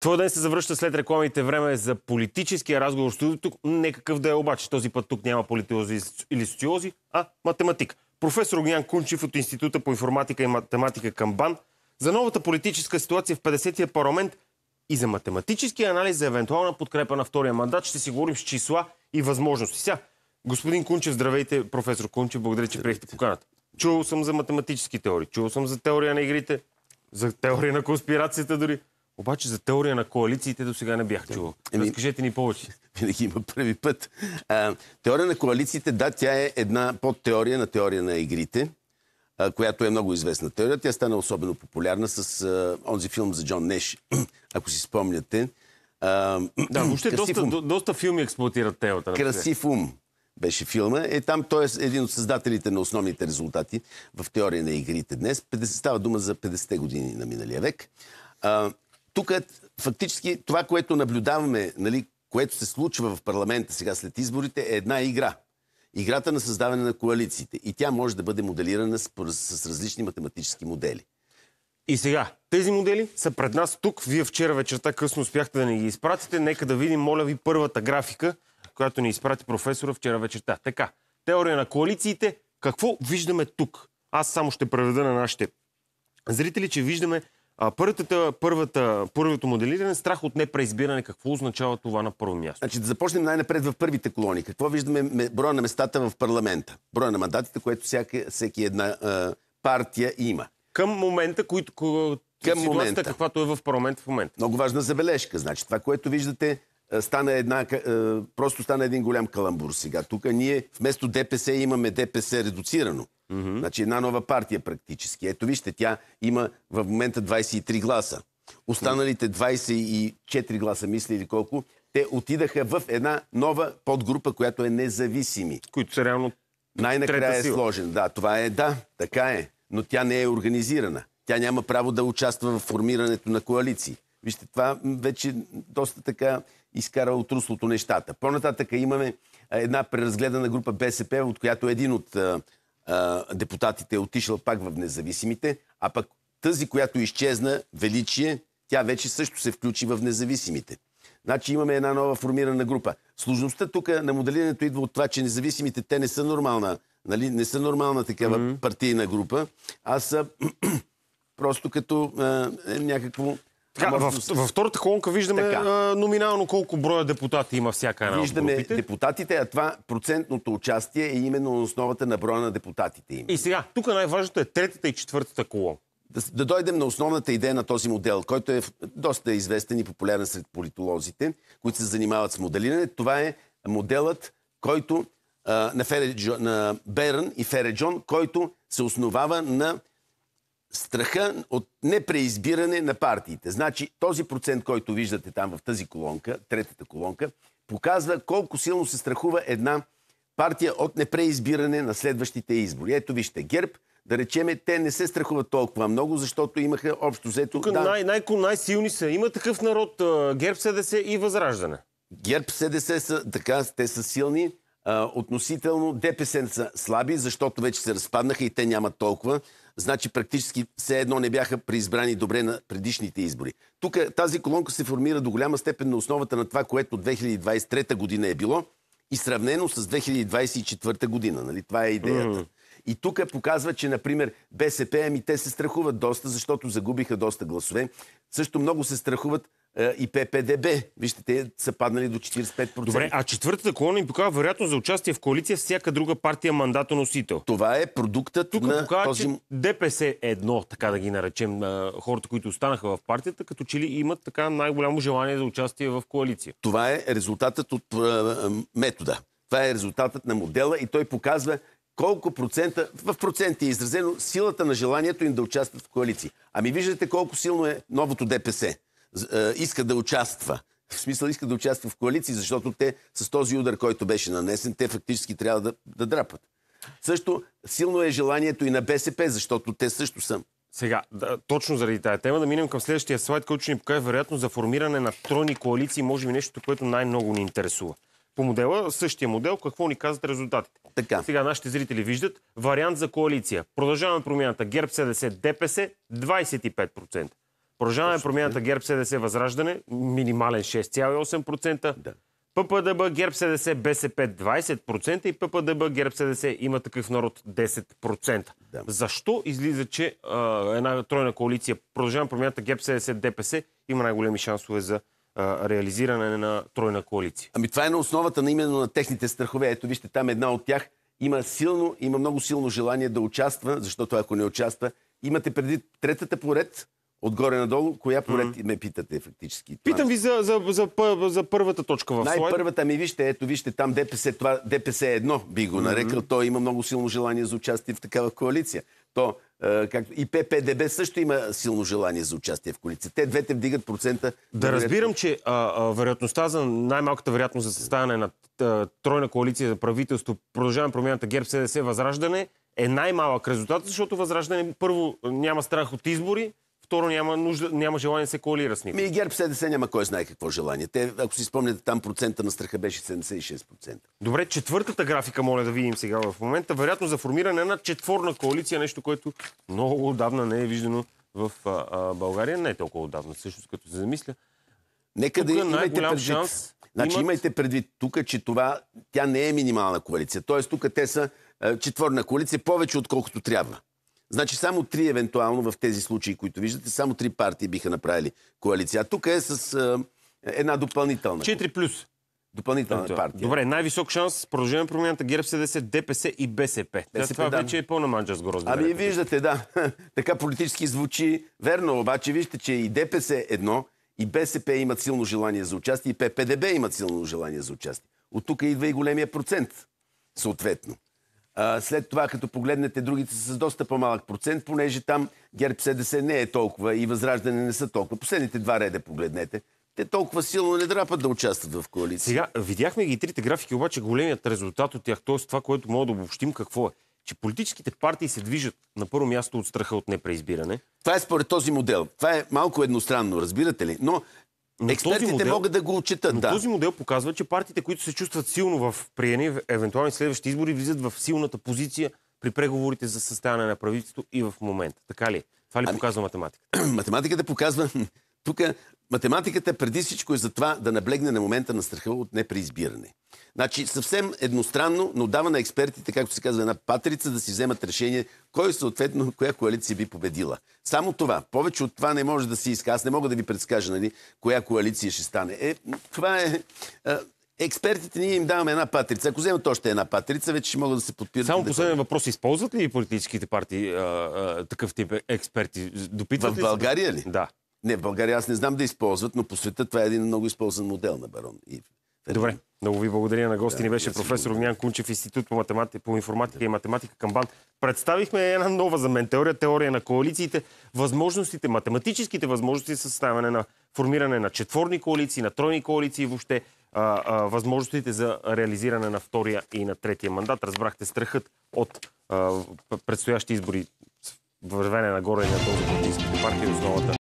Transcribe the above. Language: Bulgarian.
Твой ден се завръща след рекламите. Време е за политическия разговор в студиото. Некакъв да е обаче. Този път тук няма политиози или социози, а математик. Професор Огнян Кунчев от Института по информатика и математика към БАН за новата политическа ситуация в 50-я парламент и за математически анализ за евентуална подкрепа на втория мандат ще си говорим с числа и възможности. Сега, господин Кунчев, здравейте, професор Кунчев, благодаря, че приехте поканата. Чувал съм за математически теории, чувал съм за теория на игрите, за теория на конспирацията дори. Обаче за теория на коалициите до сега не бях да. чувал. Разкажете ни повече. Винаги има първи път. А, теория на коалициите, да, тя е една подтеория на теория на игрите, а, която е много известна теория. Тя стана особено популярна с а, онзи филм за Джон Неш, ако си спомняте. А, да, въобще доста, ум. До, доста филми експлуатират теорията. Красив ум беше филма. Е, там той е един от създателите на основните резултати в теория на игрите днес. 50, става дума за 50-те години на миналия век. А, тук фактически това, което наблюдаваме, нали, което се случва в парламента сега след изборите, е една игра. Играта на създаване на коалициите. И тя може да бъде моделирана с, с различни математически модели. И сега, тези модели са пред нас тук. Вие вчера вечерта късно успяхте да ни ги изпратите. Нека да видим, моля ви, първата графика, която ни изпрати професора вчера вечерта. Така, теория на коалициите. Какво виждаме тук? Аз само ще преведа на нашите зрители, че виждаме а, първата, първата, първото моделиране страх от непреизбиране. Какво означава това на първо място? Значи да започнем най-напред в първите колони. Какво виждаме? Броя на местата в парламента. Броя на мандатите, което всяка, всеки една а, партия има. Към момента, които, към момента. каквато е в парламент в момента. Много важна забележка. Значи, това, което виждате, стана една, просто стана един голям каламбур сега. Тук ние вместо ДПС имаме ДПС редуцирано. Mm-hmm. Значи една нова партия практически. Ето вижте, тя има в момента 23 гласа. Останалите 24 гласа, мисля или колко, те отидаха в една нова подгрупа, която е независими. Които са реално най-накрая е сложен. Да, това е, да, така е. Но тя не е организирана. Тя няма право да участва в формирането на коалиции. Вижте, това вече доста така изкара от руслото нещата. По-нататък имаме една преразгледана група БСП, от която един от депутатите е отишла пак в независимите, а пък тази, която изчезна, Величие, тя вече също се включи в независимите. Значи имаме една нова формирана група. Сложността тук на моделирането идва от това, че независимите те не са нормална, нали? не са нормална такава mm-hmm. партийна група, а са просто като е, някакво така, във, във втората колонка виждаме така. А, номинално колко броя депутати има всяка една Виждаме от депутатите, а това процентното участие е именно на основата на броя на депутатите им. И сега, тук най-важното е третата и четвъртата колонка. Да, да дойдем на основната идея на този модел, който е доста е известен и популярен сред политолозите, които се занимават с моделиране. Това е моделът, който на, Фереджо, на Берън и Фереджон, който се основава на страха от непреизбиране на партиите. Значи този процент, който виждате там в тази колонка, третата колонка, показва колко силно се страхува една партия от непреизбиране на следващите избори. Ето вижте, ГЕРБ, да речеме, те не се страхуват толкова много, защото имаха общо взето... Тук да... най- най- силни са. Има такъв народ ГЕРБ, СДС и Възраждане. ГЕРБ, СДС са така, те са силни. А, относително ДПС са слаби, защото вече се разпаднаха и те нямат толкова значи практически все едно не бяха преизбрани добре на предишните избори. Тук тази колонка се формира до голяма степен на основата на това, което 2023 година е било и сравнено с 2024 година. Нали? Това е идеята. Mm. И тук показва, че, например, БСП, ами те се страхуват доста, защото загубиха доста гласове. Също много се страхуват е, и ППДБ. Вижте, те са паднали до 45%. Добре, а четвъртата колона им показва вероятно за участие в коалиция всяка друга партия мандатоносител. Това е продуктът Тук на показва, този... ДПС е едно, така да ги наречем, на хората, които останаха в партията, като че ли имат така най-голямо желание за участие в коалиция. Това е резултатът от метода. Това е резултатът на модела и той показва колко процента, в проценти е изразено силата на желанието им да участват в коалиции. Ами виждате колко силно е новото ДПС. Е, иска да участва. В смисъл иска да участва в коалиции, защото те с този удар, който беше нанесен, те фактически трябва да, да драпат. Също силно е желанието и на БСП, защото те също са сега, да, точно заради тази тема, да минем към следващия слайд, който ще ни покаже вероятно за формиране на тройни коалиции, може би нещо, което най-много ни интересува. По модела, същия модел, какво ни казват резултатите? Така. Сега нашите зрители виждат вариант за коалиция. Продължаваме промяната ГЕРБ 70, ДПС 25%. Продължаваме промяната ГЕРБ СДС Възраждане, минимален 6,8%. Да. ППДБ ГЕРБ СДС БСП 20% и ППДБ ГЕРБ СДС има такъв народ 10%. Да. Защо излиза, че а, една тройна коалиция продължаваме промяната ГЕРБ СДС ДПС има най-големи шансове за реализиране на тройна коалиция? Ами това е на основата на именно на техните страхове. Ето вижте, там една от тях има силно, има много силно желание да участва, защото ако не участва, имате преди третата поред отгоре надолу, коя поред mm-hmm. ме питате фактически? Питам ви за, за, за, за първата точка в слайд. Най-първата ми вижте, ето вижте там ДПС, това, ДПС е едно би го нарекал. Mm-hmm. Той има много силно желание за участие в такава коалиция. То, е, както и ППДБ също има силно желание за участие в коалиция. Те двете вдигат процента. Да, да разбирам, че а, а, вероятността за най-малката вероятност за съставяне на а, тройна коалиция за правителство, продължаваме промяната ГЕРБ СДС Възраждане, е най-малък резултат, защото Възраждане първо няма страх от избори, Второ, няма, нужда, няма желание да се коалира с никой. Ми и ГЕРБ СДС няма кой знае какво желание. Те, ако си спомняте, там процента на страха беше 76%. Добре, четвъртата графика, моля да видим сега в момента. Вероятно за формиране на четворна коалиция, нещо, което много отдавна не е виждано в а, а, България. Не е толкова отдавна, също, като се замисля. Нека да имате предвид. Шанс значи имат... имайте предвид тук, че това, тя не е минимална коалиция. Тоест тук те са четворна коалиция повече отколкото трябва. Значи само три, евентуално, в тези случаи, които виждате, само три партии биха направили коалиция. тук е с а, една допълнителна. 4 плюс. Допълнителна Ето, партия. Добре, най-висок шанс на промяната ГЕРБ, СДС, ДПС и БСП. БСП това да. вече е пълна манджа с горозда. Ами виждате, да. така политически звучи. Верно, обаче виждате, че и ДПС е едно, и БСП имат силно желание за участие, и ППДБ имат силно желание за участие. От тук идва и големия процент, съответно след това, като погледнете другите са с доста по-малък процент, понеже там ГЕРБ СДС не е толкова и Възраждане не са толкова. Последните два реда погледнете те толкова силно не драпат да участват в коалиция. Сега, видяхме ги и трите графики, обаче големият резултат от тях, т.е. това, което мога да обобщим, какво е? Че политическите партии се движат на първо място от страха от непреизбиране. Това е според този модел. Това е малко едностранно, разбирате ли? Но но Експертите модел, могат да го отчитат. Но да. този модел показва, че партиите, които се чувстват силно в приени, евентуални следващи избори, влизат в силната позиция при преговорите за съставяне на правителство и в момента. Така ли? Това ли ами, показва математиката? Математиката показва тук е, математиката е преди всичко е за това да наблегне на момента на страха от непреизбиране. Значи съвсем едностранно, но дава на експертите, както се казва, една патрица да си вземат решение кой съответно коя коалиция би победила. Само това. Повече от това не може да се иска. Аз не мога да ви предскажа, нали, коя коалиция ще стане. Е, това е... Експертите ние им даваме една патрица. Ако вземат още една патрица, вече ще могат да се подпират. Само последен да въпрос. Използват ли политическите партии а, а, такъв тип експерти? Допитват в ли България ли? Да. Не, в България аз не знам да използват, но по света това е един много използван модел на барон. И... Добре, много ви благодаря на гости. Да, ни беше професор Огнян Кунчев, Институт по, по информатика да. и математика към БАН. Представихме една нова за мен теория, теория на коалициите, възможностите, математическите възможности за съставяне на формиране на четворни коалиции, на тройни коалиции и въобще а, а, възможностите за реализиране на втория и на третия мандат. Разбрахте страхът от а, предстоящи избори вървене нагоре и на този партия партии основата